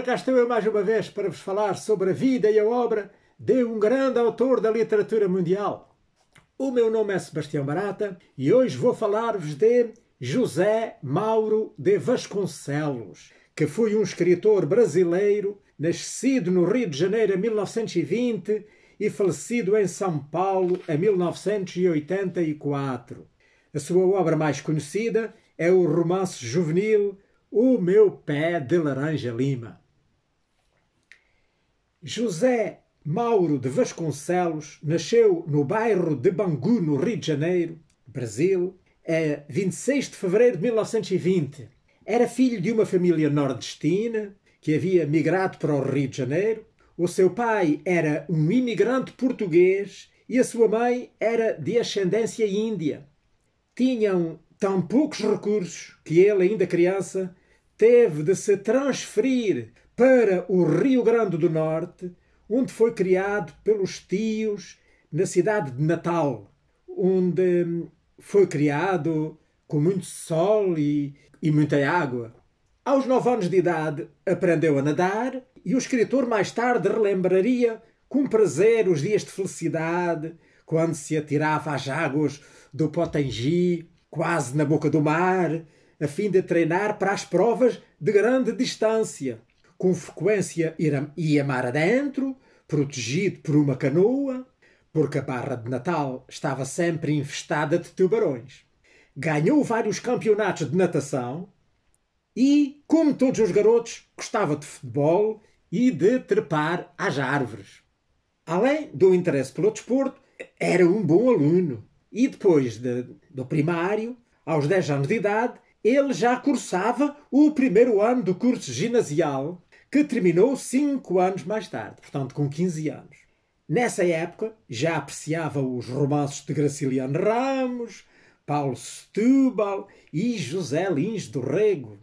Ora, cá estou eu mais uma vez para vos falar sobre a vida e a obra de um grande autor da literatura mundial. O meu nome é Sebastião Barata e hoje vou falar-vos de José Mauro de Vasconcelos, que foi um escritor brasileiro nascido no Rio de Janeiro em 1920 e falecido em São Paulo em 1984. A sua obra mais conhecida é o romance juvenil O Meu Pé de Laranja Lima. José Mauro de Vasconcelos nasceu no bairro de Bangu, no Rio de Janeiro, Brasil, a 26 de fevereiro de 1920. Era filho de uma família nordestina que havia migrado para o Rio de Janeiro. O seu pai era um imigrante português e a sua mãe era de ascendência índia. Tinham tão poucos recursos que ele, ainda criança, teve de se transferir para o Rio Grande do Norte, onde foi criado pelos tios na cidade de Natal, onde hum, foi criado com muito sol e, e muita água. Aos nove anos de idade, aprendeu a nadar e o escritor mais tarde relembraria com prazer os dias de felicidade, quando se atirava às águas do Potengi, quase na boca do mar, a fim de treinar para as provas de grande distância com frequência ia mar adentro, protegido por uma canoa, porque a Barra de Natal estava sempre infestada de tubarões. Ganhou vários campeonatos de natação e, como todos os garotos, gostava de futebol e de trepar às árvores. Além do interesse pelo desporto, era um bom aluno. E depois de, do primário, aos 10 anos de idade, ele já cursava o primeiro ano do curso ginasial que terminou cinco anos mais tarde, portanto com 15 anos. Nessa época já apreciava os romances de Graciliano Ramos, Paulo Setúbal e José Lins do Rego.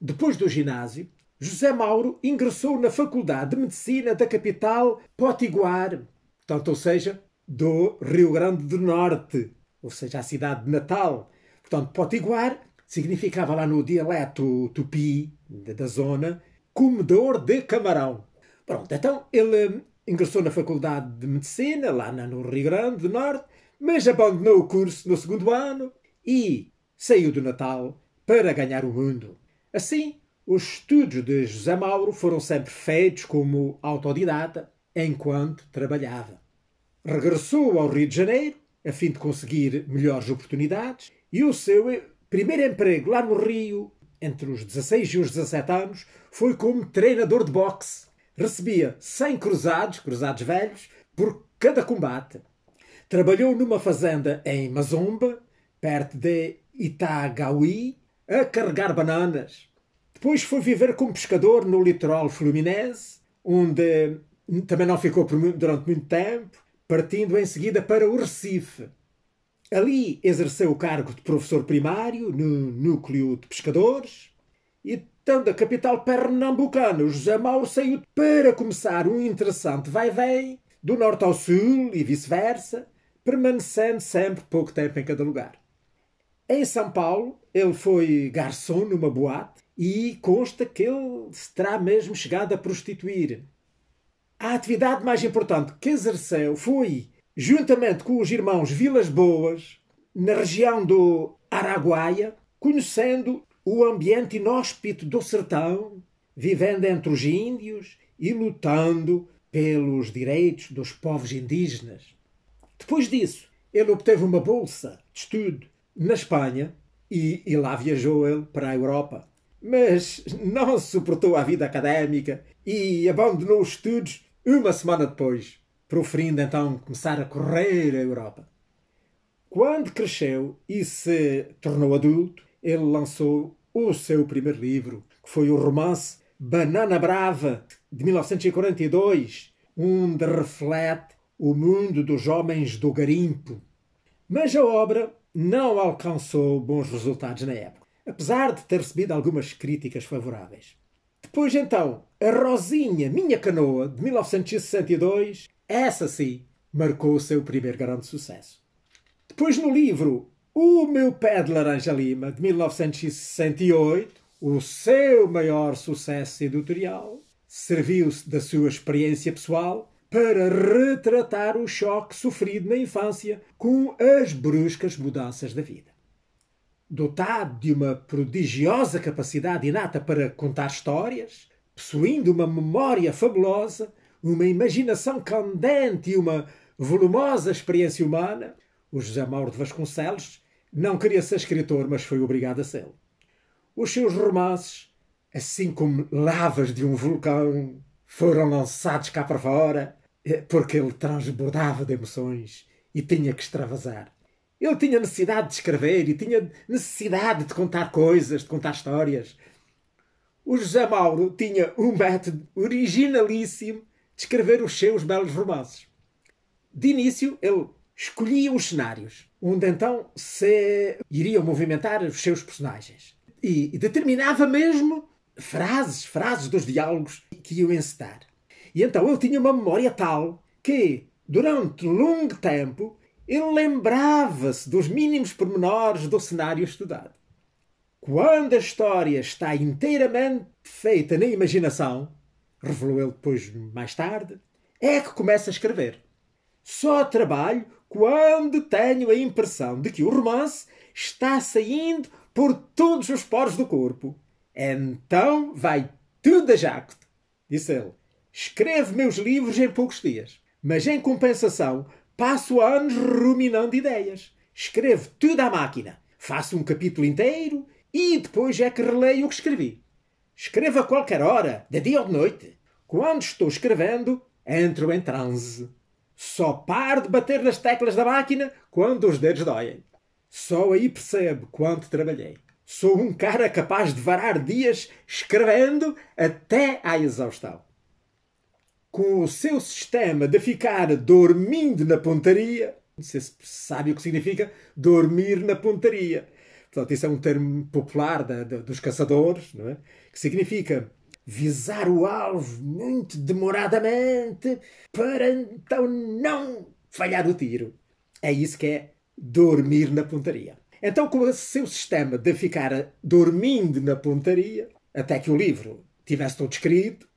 Depois do ginásio, José Mauro ingressou na Faculdade de Medicina da capital Potiguar, portanto, ou seja, do Rio Grande do Norte, ou seja, a cidade de Natal. Portanto, Potiguar significava lá no dialeto tupi da zona comedor de camarão. Pronto, então ele hum, ingressou na Faculdade de Medicina, lá no Rio Grande do Norte, mas abandonou o curso no segundo ano e saiu do Natal para ganhar o mundo. Assim, os estudos de José Mauro foram sempre feitos como autodidata enquanto trabalhava. Regressou ao Rio de Janeiro a fim de conseguir melhores oportunidades e o seu primeiro emprego lá no Rio entre os 16 e os 17 anos, foi como treinador de boxe. Recebia 100 cruzados, cruzados velhos, por cada combate. Trabalhou numa fazenda em Mazomba, perto de Itagaui, a carregar bananas. Depois foi viver como pescador no litoral fluminense, onde também não ficou durante muito tempo, partindo em seguida para o Recife, Ali exerceu o cargo de professor primário no núcleo de pescadores. E tanto da capital pernambucana, o José Mauro saiu para começar um interessante vai-vem do norte ao sul e vice-versa, permanecendo sempre pouco tempo em cada lugar. Em São Paulo, ele foi garçom numa boate e consta que ele se terá mesmo chegado a prostituir. A atividade mais importante que exerceu foi juntamente com os irmãos Vilas Boas, na região do Araguaia, conhecendo o ambiente inóspito do sertão, vivendo entre os índios e lutando pelos direitos dos povos indígenas. Depois disso, ele obteve uma bolsa de estudo na Espanha e, e lá viajou ele para a Europa. Mas não suportou a vida académica e abandonou os estudos uma semana depois proferindo então começar a correr a Europa. Quando cresceu e se tornou adulto, ele lançou o seu primeiro livro, que foi o romance Banana Brava, de 1942, onde reflete o mundo dos homens do garimpo. Mas a obra não alcançou bons resultados na época, apesar de ter recebido algumas críticas favoráveis. Depois então, a Rosinha, Minha Canoa, de 1962, essa sim marcou o seu primeiro grande sucesso. Depois no livro O Meu Pé de Laranja Lima, de 1968, o seu maior sucesso editorial, serviu-se da sua experiência pessoal para retratar o choque sofrido na infância com as bruscas mudanças da vida. Dotado de uma prodigiosa capacidade inata para contar histórias, possuindo uma memória fabulosa, uma imaginação candente e uma volumosa experiência humana, o José Mauro de Vasconcelos não queria ser escritor, mas foi obrigado a ser. Os seus romances, assim como lavas de um vulcão, foram lançados cá para fora, eh, porque ele transbordava de emoções e tinha que extravasar. Ele tinha necessidade de escrever e tinha necessidade de contar coisas, de contar histórias. O José Mauro tinha um método originalíssimo escrever os seus belos romances. De início, ele escolhia os cenários onde então se iriam movimentar os seus personagens e, e determinava mesmo frases, frases dos diálogos que iam encetar. E então ele tinha uma memória tal que, durante longo tempo, ele lembrava-se dos mínimos pormenores do cenário estudado. Quando a história está inteiramente feita na imaginação, revelou ele depois mais tarde, é que começa a escrever. Só trabalho quando tenho a impressão de que o romance está saindo por todos os poros do corpo. Então vai tudo a jacto, disse ele. Escrevo meus livros em poucos dias, mas em compensação passo anos ruminando ideias. Escrevo tudo à máquina, faço um capítulo inteiro e depois é que releio o que escrevi. Escrevo a qualquer hora, de dia ou de noite. Quando estou escrevendo, entro em transe. Só paro de bater nas teclas da máquina quando os dedos doem. Só aí percebo quanto trabalhei. Sou um cara capaz de varar dias escrevendo até à exaustão. Com o seu sistema de ficar dormindo na pontaria, não sei se sabe o que significa dormir na pontaria. Portanto, isso é um termo popular da, da, dos caçadores, não é? que significa visar o alvo muito demoradamente para então não falhar o tiro. É isso que é dormir na pontaria. Então, com o seu sistema de ficar dormindo na pontaria, até que o livro tivesse todo escrito,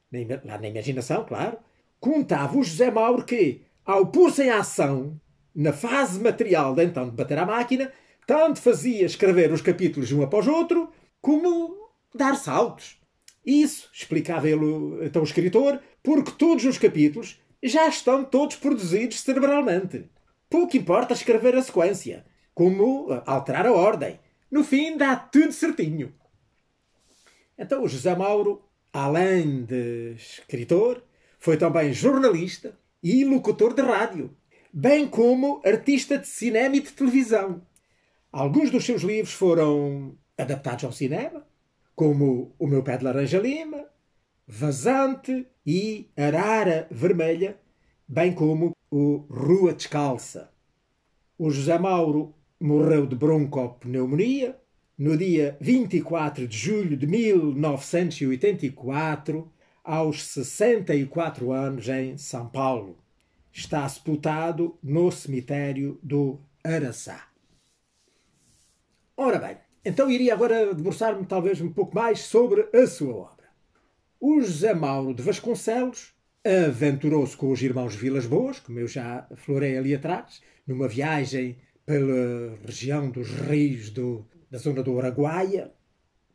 lá na imaginação, claro, contava o José Mauro que, ao pôr-se em ação, na fase material de então de bater a máquina, tanto fazia escrever os capítulos um após outro, como dar saltos. Isso, explicava ele, então o escritor, porque todos os capítulos já estão todos produzidos cerebralmente. Pouco importa escrever a sequência, como alterar a ordem. No fim, dá tudo certinho. Então, o José Mauro, além de escritor, foi também jornalista e locutor de rádio, bem como artista de cinema e de televisão. Alguns dos seus livros foram adaptados ao cinema, como o meu pé de laranja lima, vazante e arara vermelha, bem como o Rua Descalça. O José Mauro morreu de broncopneumonia no dia 24 de julho de 1984, aos 64 anos, em São Paulo. Está sepultado no cemitério do Araçá. Ora bem, então iria agora debruçar-me talvez um pouco mais sobre a sua obra. O José Mauro de Vasconcelos aventurou-se com os irmãos Vilas Boas, como eu já florei ali atrás, numa viagem pela região dos rios do, da zona do Araguaia.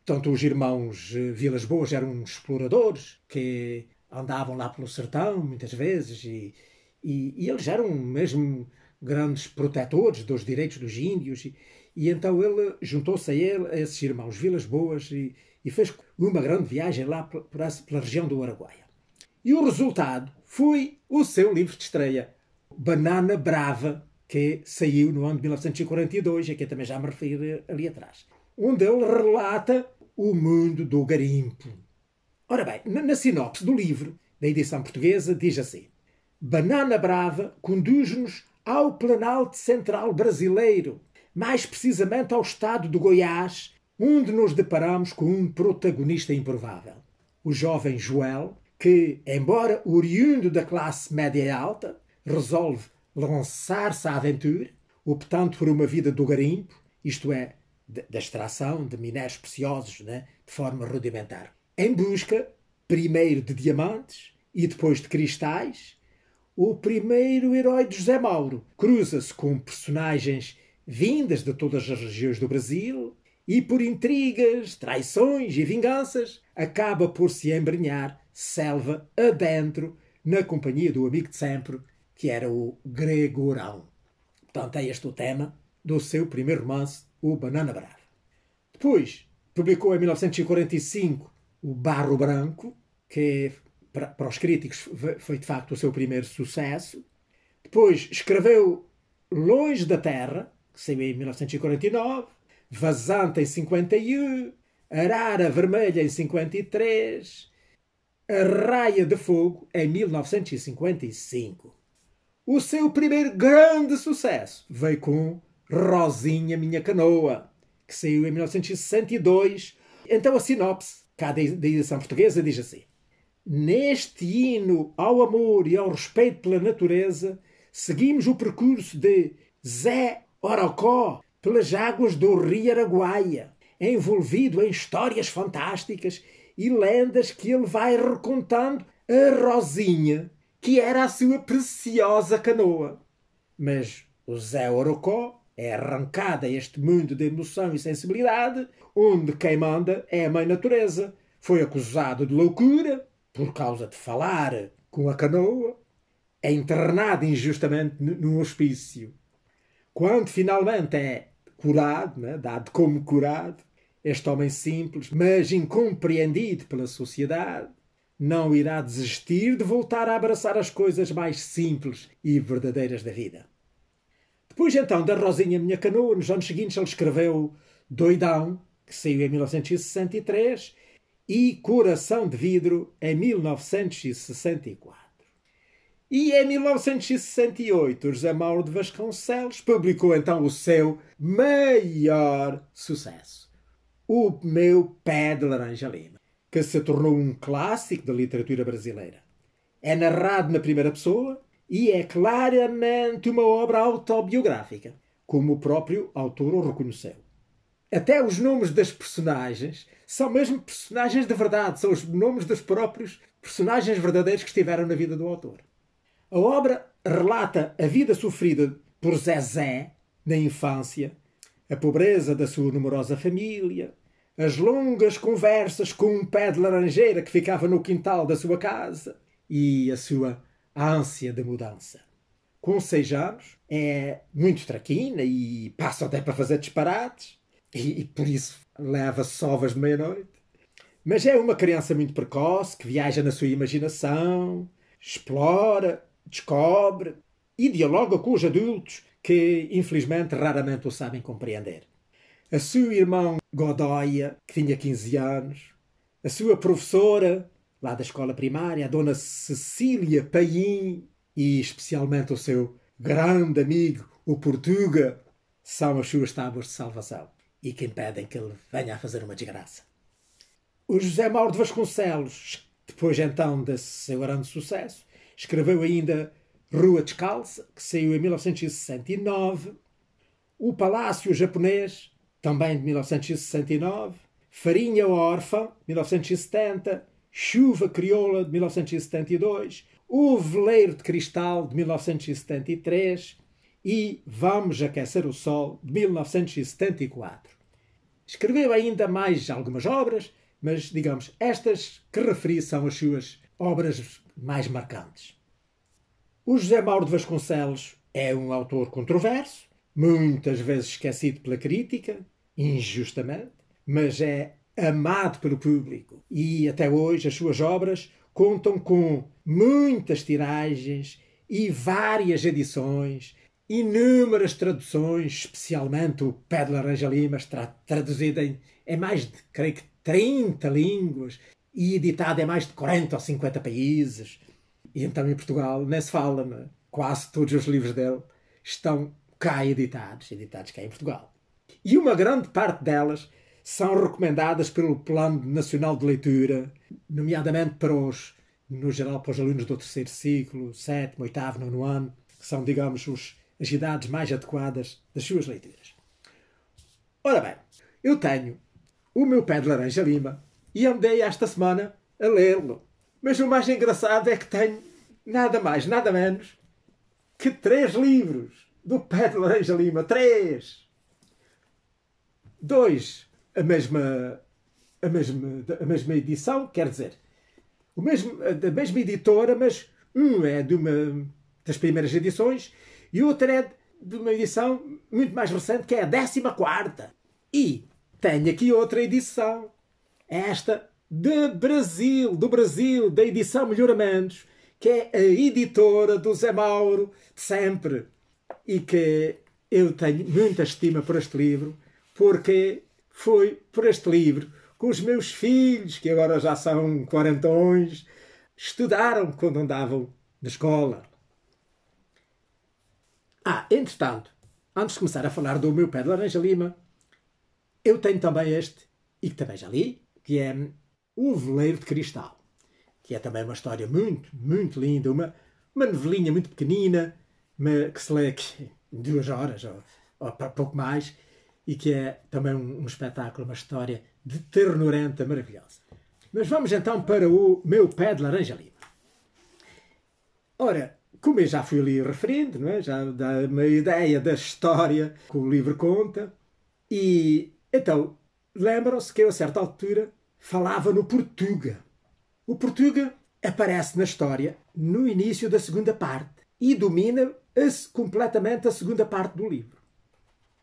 Tanto os irmãos eh, Vilas Boas eram exploradores que andavam lá pelo sertão muitas vezes e, e, e eles eram mesmo grandes protetores dos direitos dos índios e, e então ele juntou-se a ele, a esses irmãos Vilas Boas, e, e fez uma grande viagem lá pela, pela região do Araguaia. E o resultado foi o seu livro de estreia, Banana Brava, que saiu no ano de 1942, a que eu também já me referi ali atrás, onde ele relata o mundo do garimpo. Ora bem, na, na sinopse do livro, da edição portuguesa, diz assim: Banana Brava conduz-nos ao Planalto Central Brasileiro, mais precisamente ao estado de Goiás, onde nos deparamos com um protagonista improvável. O jovem Joel, que, embora oriundo da classe média alta, resolve lançar-se à aventura, optando por uma vida do garimpo, isto é, da extração de minérios preciosos né, de forma rudimentar, em busca, primeiro, de diamantes e depois de cristais. O primeiro herói de José Mauro cruza-se com personagens vindas de todas as regiões do Brasil, e por intrigas, traições e vinganças, acaba por se embrenhar selva adentro na companhia do amigo de sempre, que era o Gregorão. Portanto, é este o tema do seu primeiro romance, O Banana Brava. Depois, publicou em 1945 o Barro Branco, que para os críticos foi de facto o seu primeiro sucesso. Depois escreveu Longe da Terra, que saiu em 1949, Vazante em 51, Arara Vermelha em 53, A Raia de Fogo em 1955. O seu primeiro grande sucesso veio com Rosinha Minha Canoa, que saiu em 1962. Então a sinopse, cá da edição portuguesa, diz assim. Neste hino ao amor e ao respeito pela natureza, seguimos o percurso de Zé Orocó, pelas águas do rio Araguaia, envolvido em histórias fantásticas e lendas que ele vai recontando a Rosinha, que era a sua preciosa canoa. Mas o Zé Orocó é arrancado a este mundo de emoção e sensibilidade, onde quem manda é a mãe natureza. Foi acusado de loucura por causa de falar com a canoa. É internado injustamente num hospício quando finalmente é curado, né, dado como curado, este homem simples, mas incompreendido pela sociedade, não irá desistir de voltar a abraçar as coisas mais simples e verdadeiras da vida. Depois então da Rosinha Minha Canoa, nos anos seguintes ele escreveu Doidão, que saiu em 1963, e Coração de Vidro, em 1964. E em 1968, José Mauro de Vasconcelos publicou então o seu maior sucesso, O Meu Pé de Laranja Lima, que se tornou um clássico da literatura brasileira. É narrado na primeira pessoa e é claramente uma obra autobiográfica, como o próprio autor o reconheceu. Até os nomes das personagens são mesmo personagens de verdade, são os nomes dos próprios personagens verdadeiros que estiveram na vida do autor. A obra relata a vida sofrida por Zezé na infância, a pobreza da sua numerosa família, as longas conversas com um pé de laranjeira que ficava no quintal da sua casa e a sua ânsia de mudança. Com seis anos, é muito traquina e passa até para fazer disparates e, e por isso leva sovas de meia-noite. Mas é uma criança muito precoce que viaja na sua imaginação, explora descobre e dialoga com os adultos que, infelizmente, raramente o sabem compreender. A seu irmão Godoya que tinha 15 anos, a sua professora, lá da escola primária, a dona Cecília Paim, e especialmente o seu grande amigo, o Portuga, são as suas tábuas de salvação e que impedem que ele venha a fazer uma desgraça. O José Mauro de Vasconcelos, depois então desse seu grande sucesso, Escreveu ainda Rua Descalça, que saiu em 1969, O Palácio Japonês, também de 1969, Farinha Órfã, 1970, Chuva Crioula, de 1972, O Veleiro de Cristal, de 1973 e Vamos Aquecer o Sol, de 1974. Escreveu ainda mais algumas obras, mas, digamos, estas que referi são as suas obras mais marcantes. O José Mauro de Vasconcelos é um autor controverso, muitas vezes esquecido pela crítica, injustamente, mas é amado pelo público e até hoje as suas obras contam com muitas tiragens e várias edições, inúmeras traduções, especialmente o Pé de Laranja Lima está traduzido em, em é mais de, creio que, 30 línguas e editada em mais de 40 ou 50 países. E então em Portugal nem se fala, né? quase todos os livros dele estão cá editados, editados cá em Portugal. E uma grande parte delas são recomendadas pelo Plano Nacional de Leitura, nomeadamente para os, no geral, para os alunos do terceiro ciclo, sétimo, oitavo, nono ano, que são, digamos, os, as idades mais adequadas das suas leituras. Ora bem, eu tenho o meu pé de laranja lima, e andei esta semana a lê-lo. Mas o mais engraçado é que tenho nada mais, nada menos que três livros do Pé de Laranja Lima. Três! Dois, a mesma, a mesma, a mesma edição, quer dizer, o mesmo, da mesma editora, mas um é de uma das primeiras edições e o outro é de uma edição muito mais recente, que é a 14 quarta. E tenho aqui outra edição esta de Brasil, do Brasil, da edição Melhoramentos, que é a editora do Zé Mauro de sempre e que eu tenho muita estima por este livro, porque foi por este livro que os meus filhos, que agora já são quarentões, estudaram quando andavam na escola. Ah, entretanto, antes de começar a falar do meu pé de laranja lima, eu tenho também este, e que também já li, que é O Veleiro de Cristal, que é também uma história muito, muito linda, uma, uma novelinha muito pequenina, que se lê aqui em duas horas ou, ou pouco mais, e que é também um, um espetáculo, uma história de ternurenta maravilhosa. Mas vamos então para o Meu Pé de Laranja Lima. Ora, como eu já fui ali referindo, não é? já dá uma ideia da história que o livro conta, e então Lembram-se que eu, a certa altura, falava no Portuga. O Portuga aparece na história no início da segunda parte e domina completamente a segunda parte do livro.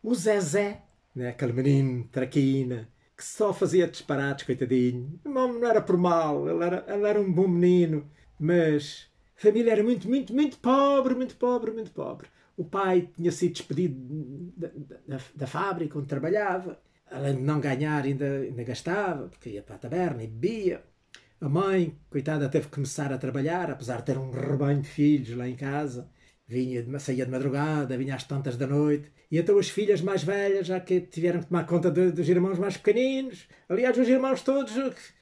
O Zezé, né, aquele menino traquina, que só fazia disparates, coitadinho. Não era por mal, ele era, ele era um bom menino, mas a família era muito, muito, muito pobre, muito pobre, muito pobre. O pai tinha sido despedido da, da, da fábrica onde trabalhava além de não ganhar, ainda, ainda gastava, porque ia para a taberna e bebia. A mãe, coitada, teve que começar a trabalhar, apesar de ter um rebanho de filhos lá em casa. Vinha, saía de madrugada, vinha às tantas da noite. E então as filhas mais velhas, já que tiveram que tomar conta de, dos irmãos mais pequeninos. Aliás, os irmãos todos,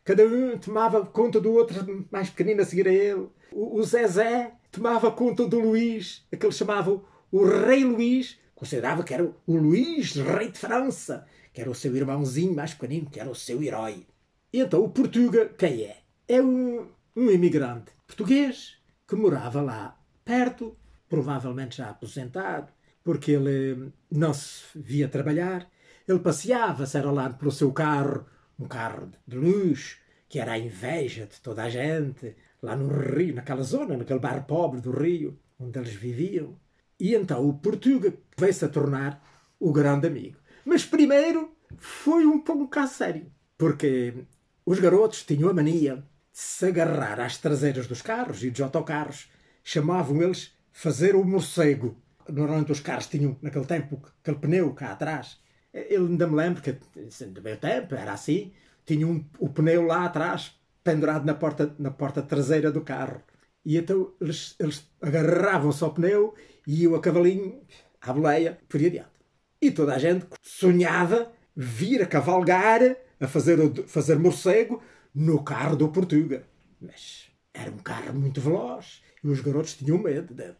cada um tomava conta do outro mais pequenino a seguir a ele. O, o Zezé tomava conta do Luís, aquele chamava o Rei Luís. Considerava que era o Luís, rei de França que era o seu irmãozinho mais pequenino, que era o seu herói. E então o Portuga, quem é? É um, um imigrante português que morava lá perto, provavelmente já aposentado, porque ele hum, não se via trabalhar. Ele passeava, se era lá pelo seu carro, um carro de luxo, que era a inveja de toda a gente, lá no Rio, naquela zona, naquele bar pobre do Rio, onde eles viviam. E então o Portuga veio-se a tornar o grande amigo. Mas primeiro foi um pouco um caso sério, porque os garotos tinham a mania de se agarrar às traseiras dos carros e dos autocarros. Chamavam eles fazer o morcego. Normalmente os carros tinham, naquele tempo, aquele pneu cá atrás. Eu ainda me lembro que, assim, do meu tempo, era assim. Tinha um, o pneu lá atrás pendurado na porta, na porta traseira do carro. E então eles, eles agarravam-se ao pneu e eu a cavalinho à boleia por aí adiante. E toda a gente sonhava vir a cavalgar, a fazer, fazer morcego no carro do Portuga. Mas era um carro muito veloz e os garotos tinham medo dele.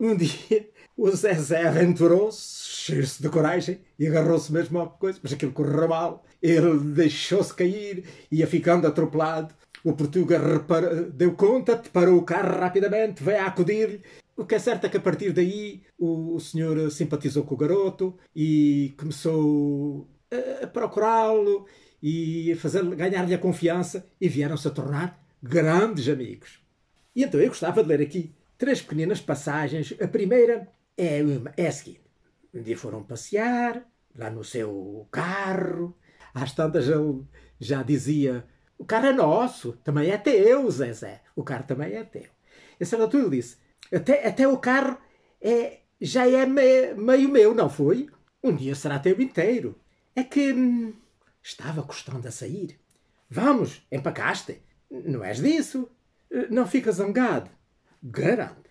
Um dia o Zezé aventurou-se, cheio-se de coragem e agarrou-se mesmo a coisa, mas aquilo correu mal. Ele deixou-se cair, ia ficando atropelado. O Portuga deu conta, parou o carro rapidamente, veio a acudir-lhe o que é certo é que a partir daí o, o senhor simpatizou com o garoto e começou a, a procurá-lo e fazer ganhar-lhe a confiança e vieram-se a tornar grandes amigos. E então eu gostava de ler aqui três pequeninas passagens. A primeira é, uma, é a seguinte: um dia foram passear lá no seu carro. Às tantas ele já dizia: O carro é nosso, também é teu, Zezé. O carro também é teu. E a certa altura ele disse: até, até o carro é, já é meio, meio meu, não foi? Um dia será teu inteiro. É que hum, estava custando a sair. Vamos, empacaste. Não és disso. Eh, não fica zangado. Garanto.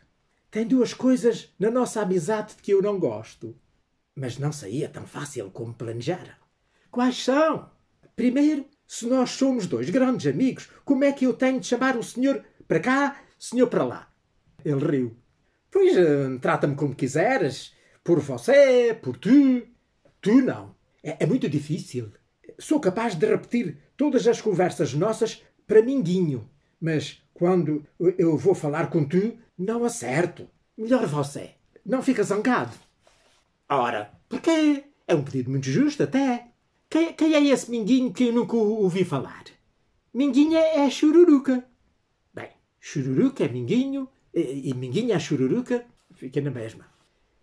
Tem duas coisas na nossa amizade de que eu não gosto. Mas não saía tão fácil como planejara. Quais são? Primeiro, se nós somos dois grandes amigos, como é que eu tenho de chamar o senhor para cá, senhor para lá? Ele riu. Pois hum, trata-me como quiseres. Por você, por tu. Tu não. É, é muito difícil. Sou capaz de repetir todas as conversas nossas para minguinho. Mas quando eu vou falar com tu, não acerto. Melhor você. Não fica zangado. Ora, porquê? É um pedido muito justo até. Quem, quem é esse minguinho que eu nunca ouvi falar? Minguinho é chururuca. Bem, chururuca é minguinho, e, e Minguinha, a chururuca, fica na mesma.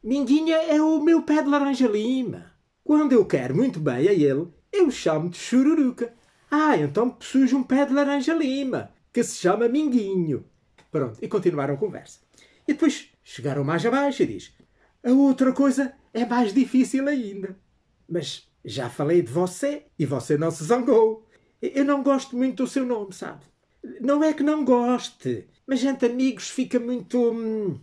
Minguinha é o meu pé de laranja lima. Quando eu quero muito bem a ele, eu chamo de chururuca. Ah, então surge um pé de laranja lima, que se chama Minguinho. Pronto, e continuaram a conversa. E depois chegaram mais abaixo e diz: A outra coisa é mais difícil ainda. Mas já falei de você e você não se zangou. Eu não gosto muito do seu nome, sabe? Não é que não goste, mas entre amigos fica muito. Hum,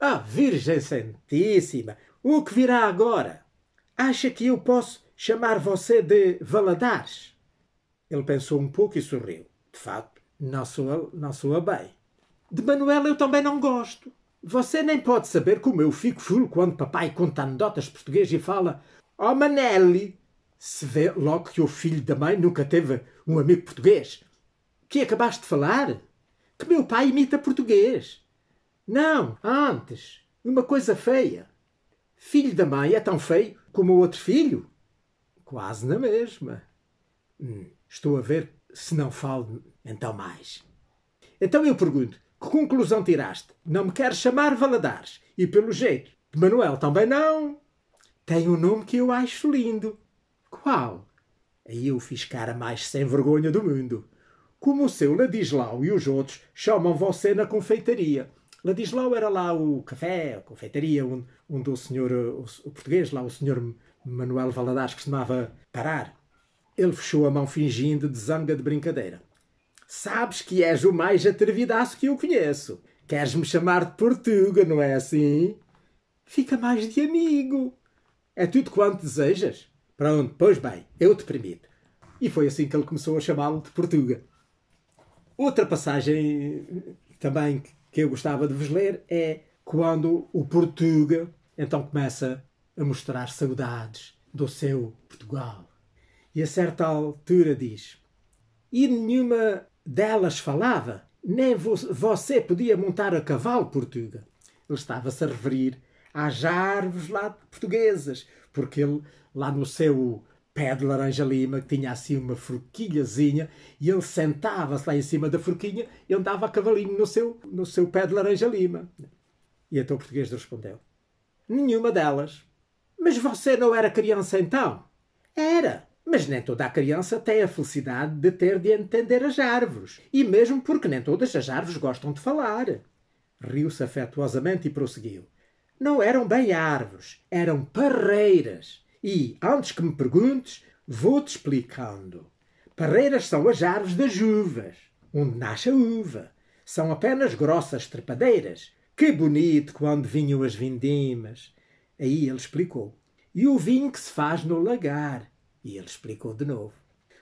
ah, Virgem Santíssima! O que virá agora? Acha que eu posso chamar você de Valadares? Ele pensou um pouco e sorriu. De facto, não soa, não soa bem. De manuela eu também não gosto. Você nem pode saber como eu fico fulo quando papai conta anedotas português e fala Oh Manelli! Se vê logo que o filho da mãe nunca teve um amigo português. Que acabaste de falar? que meu pai imita português. Não, antes, uma coisa feia. Filho da mãe é tão feio como o outro filho? Quase na mesma. Hum, estou a ver se não falo então mais. Então eu pergunto: que conclusão tiraste? Não me queres chamar Valadares. E pelo jeito, Manuel também não. Tem um nome que eu acho lindo. Qual? Aí eu fiz cara mais sem vergonha do mundo como o seu Ladislau e os outros chamam você na confeitaria. Ladislau era lá o café, a confeitaria, onde, onde o senhor, o, o, português, lá o senhor Manuel Valadares costumava parar. Ele fechou a mão fingindo de zanga de brincadeira. Sabes que és o mais atrevidaço que eu conheço. Queres-me chamar de Portuga, não é assim? Fica mais de amigo. É tudo quanto desejas. Pronto, pois bem, eu te permito. E foi assim que ele começou a chamá-lo de Portuga. Outra passagem eh, também que eu gostava de vos ler é quando o Portuga então começa a mostrar saudades do seu Portugal. E a certa altura diz: E nenhuma delas falava, nem vo você podia montar a cavalo, Portuga. Ele estava-se a referir às árvores lá portuguesas, porque ele, lá no seu pé de laranja lima que tinha assim uma forquilhazinha e ele sentava-se lá em cima da forquinha e andava a cavalinho no seu, no seu pé de laranja lima. E então o português respondeu: Nenhuma delas. Mas você não era criança então? Era, mas nem toda a criança tem a felicidade de ter de entender as árvores, e mesmo porque nem todas as árvores gostam de falar. Riu-se afetuosamente e prosseguiu: Não eram bem árvores, eram parreiras. E, antes que me perguntes, vou-te explicando. Parreiras são as árvores das uvas, onde nasce a uva. São apenas grossas trepadeiras. Que bonito quando vinham as vindimas. Aí ele explicou. E o vinho que se faz no lagar. E ele explicou de novo.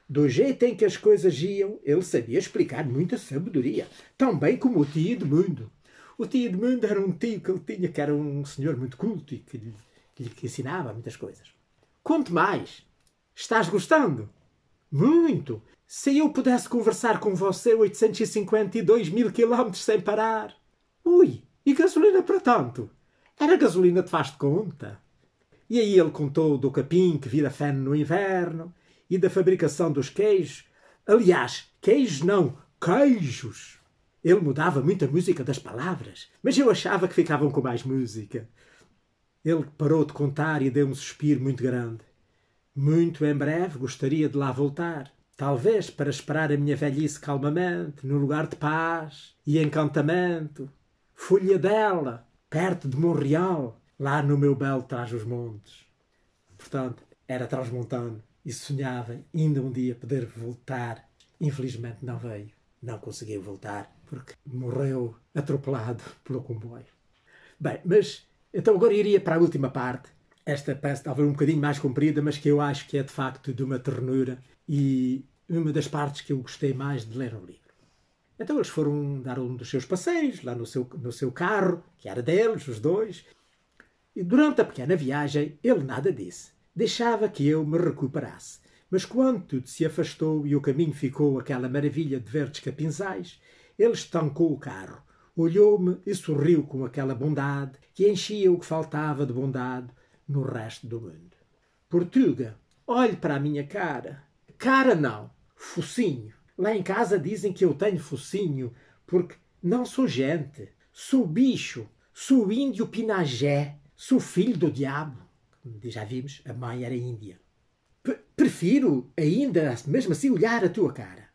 Do jeito em que as coisas iam, ele sabia explicar muita sabedoria, tão bem como o tio Edmundo. O tio Edmundo era um tio que ele tinha, que era um senhor muito culto e que lhe, que lhe ensinava muitas coisas. Conte mais! Estás gostando? Muito! Se eu pudesse conversar com você 852 mil quilómetros sem parar! Ui! E gasolina para tanto? Era gasolina de faz de conta. E aí ele contou do capim que vira feno no inverno e da fabricação dos queijos. Aliás, queijos não, queijos! Ele mudava muito a música das palavras, mas eu achava que ficavam com mais música. Ele parou de contar e deu um suspiro muito grande. Muito em breve gostaria de lá voltar, talvez para esperar a minha velhice calmamente, no lugar de paz e encantamento. Folha dela, perto de Montreal, lá no meu belo Trás-os-Montes. Portanto, era transmontano e sonhava ainda um dia poder voltar. Infelizmente não veio, não conseguiu voltar porque morreu atropelado pelo comboio. Bem, mas então agora iria para a última parte. Esta peça talvez um bocadinho mais comprida, mas que eu acho que é de facto de uma ternura e uma das partes que eu gostei mais de ler o livro. Então eles foram dar um dos seus passeios lá no seu, no seu carro, que era deles, os dois. E durante a pequena viagem ele nada disse. Deixava que eu me recuperasse. Mas quando tudo se afastou e o caminho ficou aquela maravilha de verdes capinzais, ele estancou o carro olhou-me e sorriu com aquela bondade que enchia o que faltava de bondade no resto do mundo. Portuga, olhe para a minha cara. Cara não, focinho. Lá em casa dizem que eu tenho focinho porque não sou gente, sou bicho, sou índio pinagé, sou filho do diabo. Já vimos, a mãe era índia. P prefiro ainda, mesmo assim, olhar a tua cara.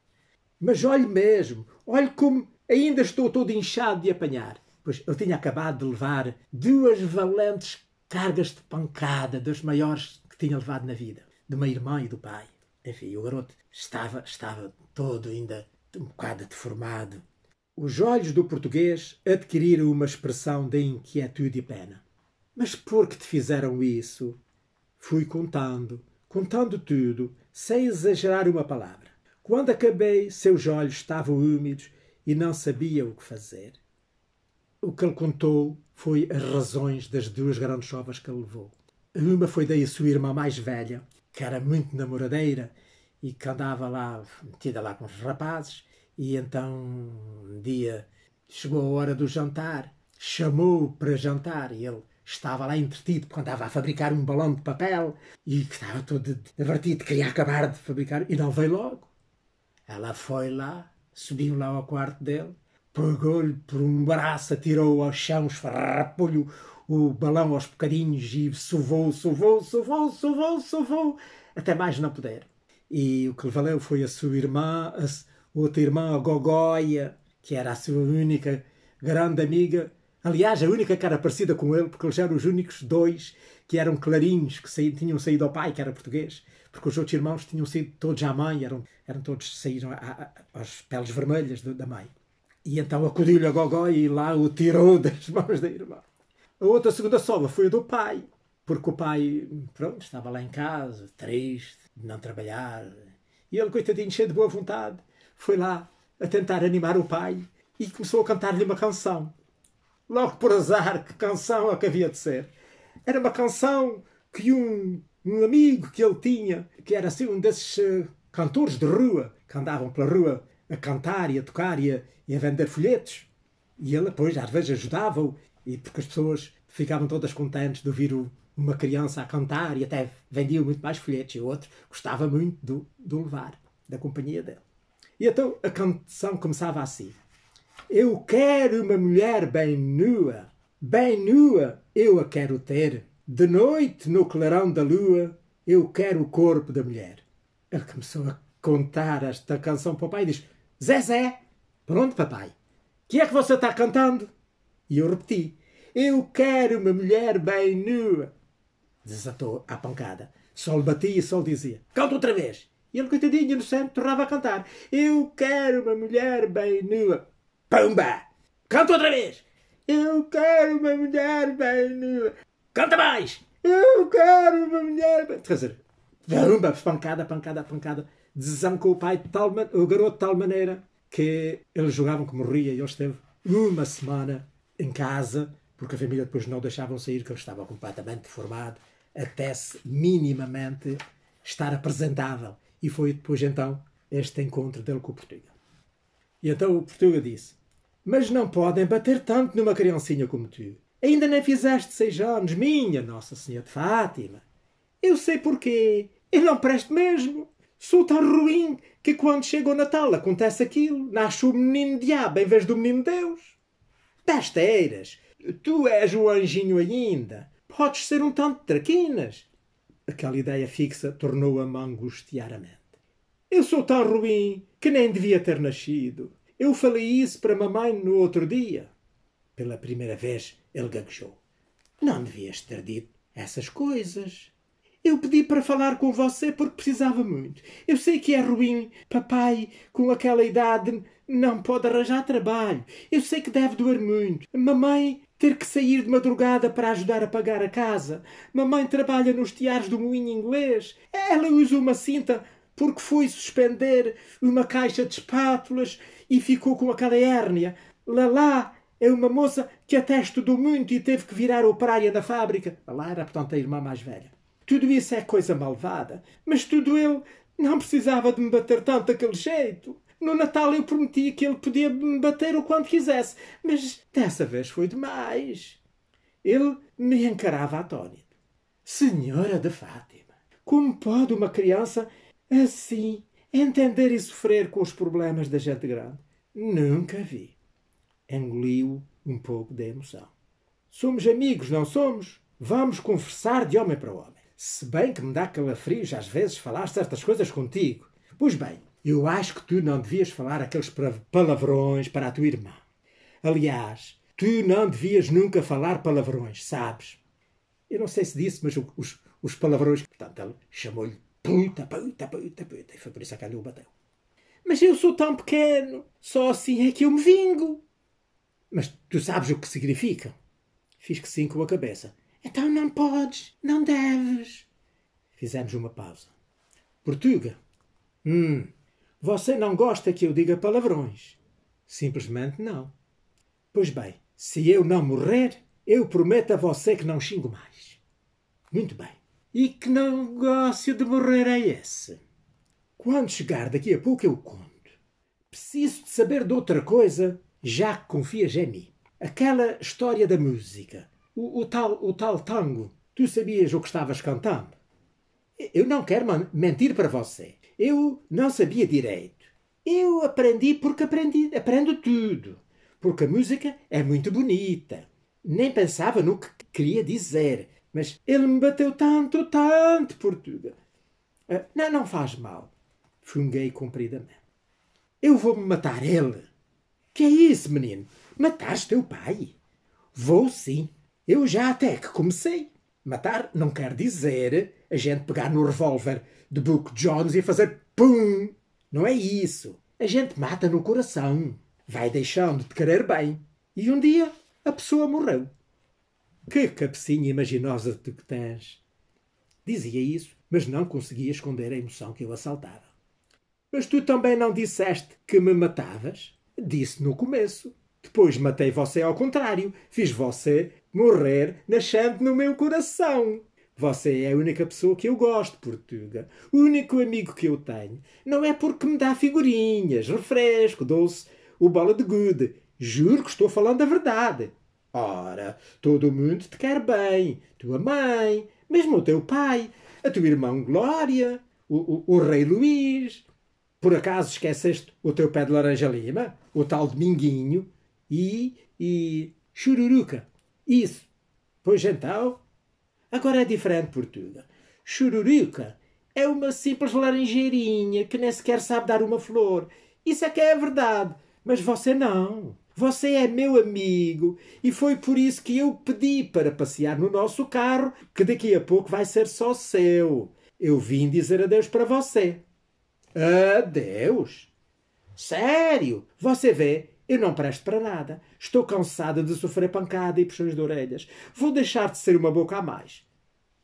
Mas olhe mesmo, olhe como Ainda estou todo inchado de apanhar, pois eu tinha acabado de levar duas valentes cargas de pancada das maiores que tinha levado na vida, de uma irmã e do pai. Enfim, o garoto estava, estava todo ainda um bocado deformado. Os olhos do português adquiriram uma expressão de inquietude e pena. Mas por que te fizeram isso? Fui contando, contando tudo, sem exagerar uma palavra. Quando acabei, seus olhos estavam úmidos e não sabia o que fazer. O que ele contou foi as razões das duas grandes chuvas que ele levou. Uma foi daí a sua irmã mais velha, que era muito namoradeira e que andava lá, metida lá com os rapazes, e então um dia chegou a hora do jantar, chamou para jantar e ele estava lá entretido porque andava a fabricar um balão de papel e que estava todo divertido, queria acabar de fabricar e não veio logo. Ela foi lá, subiu lá ao quarto dele, pegou-lhe por um braço, atirou-o ao chão, esfarrapou-lhe o balão aos bocadinhos e sovou, sovou, sovou, sovou, sovou, até mais não poder. E o que lhe valeu foi a sua irmã, a outra irmã, a Gogóia, que era a sua única grande amiga, Aliás, a única cara parecida com ele, porque eles eram os únicos dois que eram clarinhos, que saí, tinham saído ao pai, que era português, porque os outros irmãos tinham saído todos à mãe, eram, eram todos saíram às peles vermelhas da mãe. E então acudiu-lhe a Gogó e lá o tirou das mãos da irmã. A outra segunda sova foi a do pai, porque o pai, pronto, estava lá em casa, triste, de não trabalhar. E ele, coitadinho, cheio de boa vontade, foi lá a tentar animar o pai e começou a cantar-lhe uma canção logo por azar, que canção é que havia de ser. Era uma canção que um, um amigo que ele tinha, que era assim um desses eh, cantores de rua, que andavam pela rua a cantar e a tocar e a, e a vender folhetos. E ele, pois, às vezes ajudava-o, e porque as pessoas ficavam todas contentes de ouvir o, uma criança a cantar e até vendia muito mais folhetos. E o outro gostava muito do, do levar, da companhia dele. E então a canção começava assim. Eu quero uma mulher bem nua, bem nua eu a quero ter. De noite, no clarão da lua, eu quero o corpo da mulher. Ele começou a contar esta canção para o pai e diz: Zé, pronto, papai, que é que você está cantando? E eu repeti: Eu quero uma mulher bem nua. Desatou à pancada. Só lhe batia e só lhe dizia: Canta outra vez. E ele, coitadinho, no centro tornava a cantar: Eu quero uma mulher bem nua. Pumba! Canta outra vez! Eu quero uma mulher bem nua. Canta mais! Eu quero uma mulher bem... Quer pumba! Pancada, pancada, pancada. Desancou o pai, tal man... o garoto de tal maneira que eles julgavam que morria e ele esteve uma semana em casa porque a família depois não deixavam sair que ele estava completamente deformado até se minimamente estar apresentável. E foi depois então este encontro dele com o Portugal. E então o Portugal disse: mas não podem bater tanto numa criancinha como tu. Ainda nem fizeste seis anos, minha Nossa Senhora de Fátima. Eu sei porquê. Eu não presto mesmo. Sou tão ruim que quando chega o Natal acontece aquilo. Nasce o menino diabo em vez do menino Deus. Pesteiras. Tu és o anjinho ainda. Podes ser um tanto traquinas. Aquela ideia fixa tornou-a-me angustiadamente. Eu sou tão ruim que nem devia ter nascido. Eu falei isso para mamãe no outro dia. Pela primeira vez ele gaguejou. Não devias ter dito essas coisas. Eu pedi para falar com você porque precisava muito. Eu sei que é ruim. Papai, com aquela idade, não pode arranjar trabalho. Eu sei que deve doer muito. Mamãe ter que sair de madrugada para ajudar a pagar a casa. Mamãe trabalha nos tiares do moinho inglês. Ela usa uma cinta porque fui suspender uma caixa de espátulas e ficou com aquela hérnia. Lalá é uma moça que até estudou muito e teve que virar operária da fábrica. Lalá era, portanto, a irmã mais velha. Tudo isso é coisa malvada, mas tudo ele não precisava de me bater tanto daquele jeito. No Natal eu prometi que ele podia me bater o quanto quisesse, mas dessa vez foi demais. Ele me encarava atônito. Senhora de Fátima, como pode uma criança assim entender e sofrer com os problemas da gente grande? Nunca vi. Engoliu um pouco de emoção. Somos amigos, não somos? Vamos conversar de homem para homem. Se bem que me dá calafrios às vezes falar certas coisas contigo. Pois bem, eu acho que tu não devias falar aqueles palavrões para a tua irmã. Aliás, tu não devias nunca falar palavrões, sabes? Eu não sei se disse, mas os, os palavrões. Portanto, ele chamou-lhe puta, puta, puta, puta. E foi por isso que ele o bateu. Mas eu sou tão pequeno, só assim é que eu me vingo. Mas tu sabes o que significa? Fiz que sim com a cabeça. Então não podes, não deves. Fizemos uma pausa. Portuga. Hum, você não gosta que eu diga palavrões? Simplesmente não. Pois bem, se eu não morrer, eu prometo a você que não xingo mais. Muito bem. E que negócio de morrer é esse? Quando chegar daqui a pouco eu conto. Preciso de saber de outra coisa, já que confias em mim. Aquela história da música. O, o, tal, o tal tango. Tu sabias o que estavas cantando? Eu não quero mentir para você. Eu não sabia direito. Eu aprendi porque aprendi, aprendo tudo. Porque a música é muito bonita. Nem pensava no que queria dizer mas ele me bateu tanto, tanto, Portuga. Ah, não, não faz mal. Funguei compridamente. Eu vou-me matar ele. Que é isso, menino? Mataste teu pai? Vou sim. Eu já até que comecei. Matar não quer dizer a gente pegar no revólver de Book Jones e fazer pum. Não é isso. A gente mata no coração. Vai deixando de querer bem. E um dia a pessoa morreu. Que cabecinha imaginosa de que tens! Dizia isso, mas não conseguia esconder a emoção que o assaltava. Mas tu também não disseste que me matavas? Disse no começo. Depois matei você ao contrário. Fiz você morrer nascendo no meu coração. Você é a única pessoa que eu gosto, Portuga. O único amigo que eu tenho. Não é porque me dá figurinhas, refresco, doce, o bola de gude. Juro que estou falando a verdade. Ora, todo mundo te quer bem. Tua mãe, mesmo o teu pai, a teu irmão Glória, o, o, o rei Luís. Por acaso esqueceste o teu pé de laranja-lima, o tal Dominguinho e, e chururuca. Isso. Pois então, agora é diferente, Portugal. Chururuca é uma simples laranjeirinha que nem sequer sabe dar uma flor. Isso é que é verdade. Mas você não. Você é meu amigo e foi por isso que eu pedi para passear no nosso carro, que daqui a pouco vai ser só seu. Eu vim dizer adeus para você. Adeus? Sério? Você vê, eu não presto para nada. Estou cansada de sofrer pancada e puxões de orelhas. Vou deixar de ser uma boca a mais.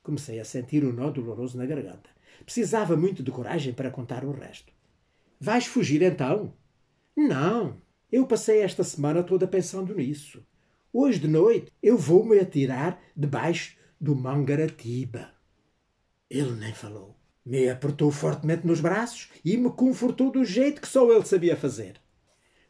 Comecei a sentir um nó doloroso na garganta. Precisava muito de coragem para contar o resto. Vais fugir então? Não, eu passei esta semana toda pensando nisso. Hoje de noite eu vou me atirar debaixo do Mangaratiba. Ele nem falou. Me apertou fortemente nos braços e me confortou do jeito que só ele sabia fazer.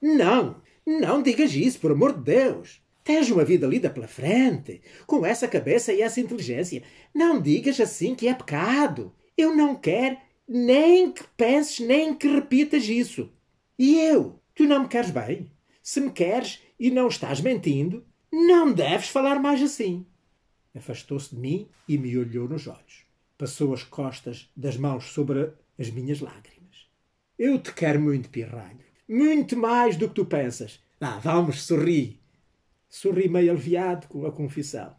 Não, não digas isso, por amor de Deus. Tens uma vida lida pela frente, com essa cabeça e essa inteligência. Não digas assim que é pecado. Eu não quero nem que penses, nem que repitas isso. E eu, Tu não me queres bem? Se me queres e não estás mentindo, não deves falar mais assim. Afastou-se de mim e me olhou nos olhos. Passou as costas das mãos sobre as minhas lágrimas. Eu te quero muito, pirralho. Muito mais do que tu pensas. Ah, vamos, sorri. Sorri meio aliviado com a confissão.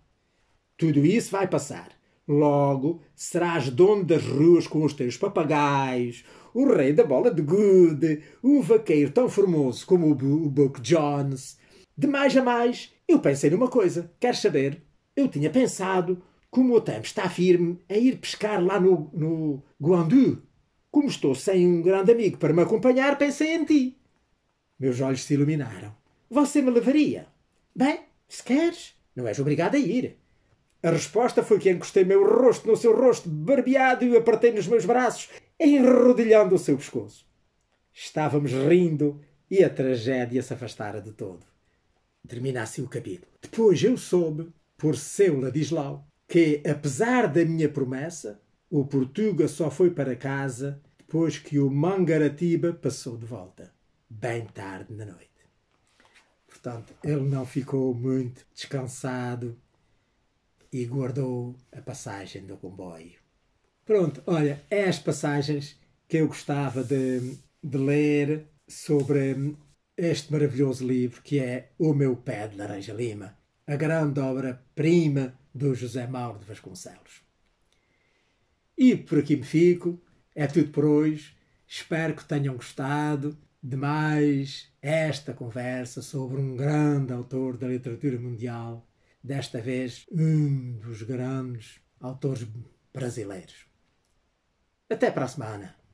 Tudo isso vai passar. Logo, serás dono das ruas com os teus papagaios, o rei da bola de gude, um vaqueiro tão formoso como o Buck Jones. De mais a mais, eu pensei numa coisa, queres saber? Eu tinha pensado, como o tempo está firme, a ir pescar lá no, no Guandu. Como estou sem um grande amigo para me acompanhar, pensei em ti. Meus olhos se iluminaram. Você me levaria? Bem, se queres, não és obrigado a ir. A resposta foi que encostei meu rosto no seu rosto barbeado e o apertei nos meus braços, enrodilhando o seu pescoço. Estávamos rindo e a tragédia se afastara de todo. Termina assim o capítulo. Depois eu soube, por seu Ladislau, que, apesar da minha promessa, o Portuga só foi para casa depois que o Mangaratiba passou de volta, bem tarde na noite. Portanto, ele não ficou muito descansado e guardou a passagem do comboio. Pronto, olha, é as passagens que eu gostava de, de ler sobre hum, este maravilhoso livro que é O Meu Pé de Laranja Lima, a grande obra-prima do José Mauro de Vasconcelos. E por aqui me fico, é tudo por hoje. Espero que tenham gostado de mais esta conversa sobre um grande autor da literatura mundial desta vez um dos grandes autores brasileiros. Até para a semana!